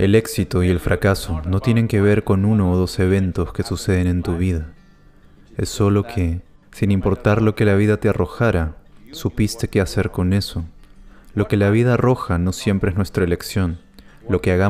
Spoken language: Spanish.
El éxito y el fracaso no tienen que ver con uno o dos eventos que suceden en tu vida. Es solo que, sin importar lo que la vida te arrojara, supiste qué hacer con eso. Lo que la vida arroja no siempre es nuestra elección. Lo que hagamos